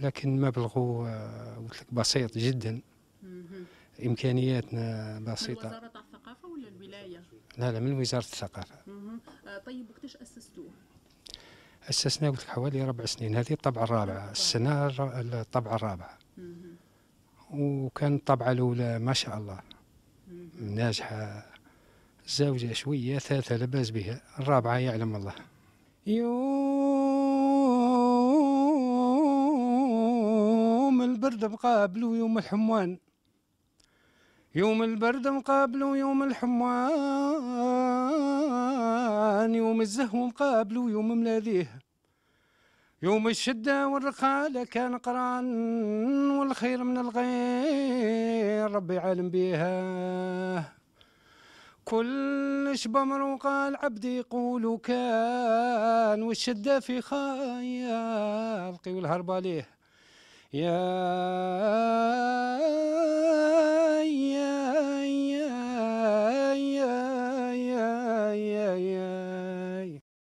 لكن مبلغه آه، قلت لك بسيط جدا امكانياتنا بسيطه من وزاره الثقافه ولا الولايه لا لا من وزاره الثقافه آه، طيب وقتاش اسستوه اسسناه قلت لك حوالي ربع سنين هذه الطبعه الرابعه السنه الطبعه الرابعه وكان الطبعه الاولى ما شاء الله ناجحه الزوجه شويه ثالثه لباس بها الرابعه يعلم الله يوم البرد مقابلو يوم الحموان يوم البرد مقابلو يوم الحموان يوم الزهو مقابلو يوم ملاذيه يوم الشدة والرخالة كان قران والخير من الغير ربي عالم بيها كلش بمر وقال عبدي يقول كان والشدة في خيالقي والهرب عليه يا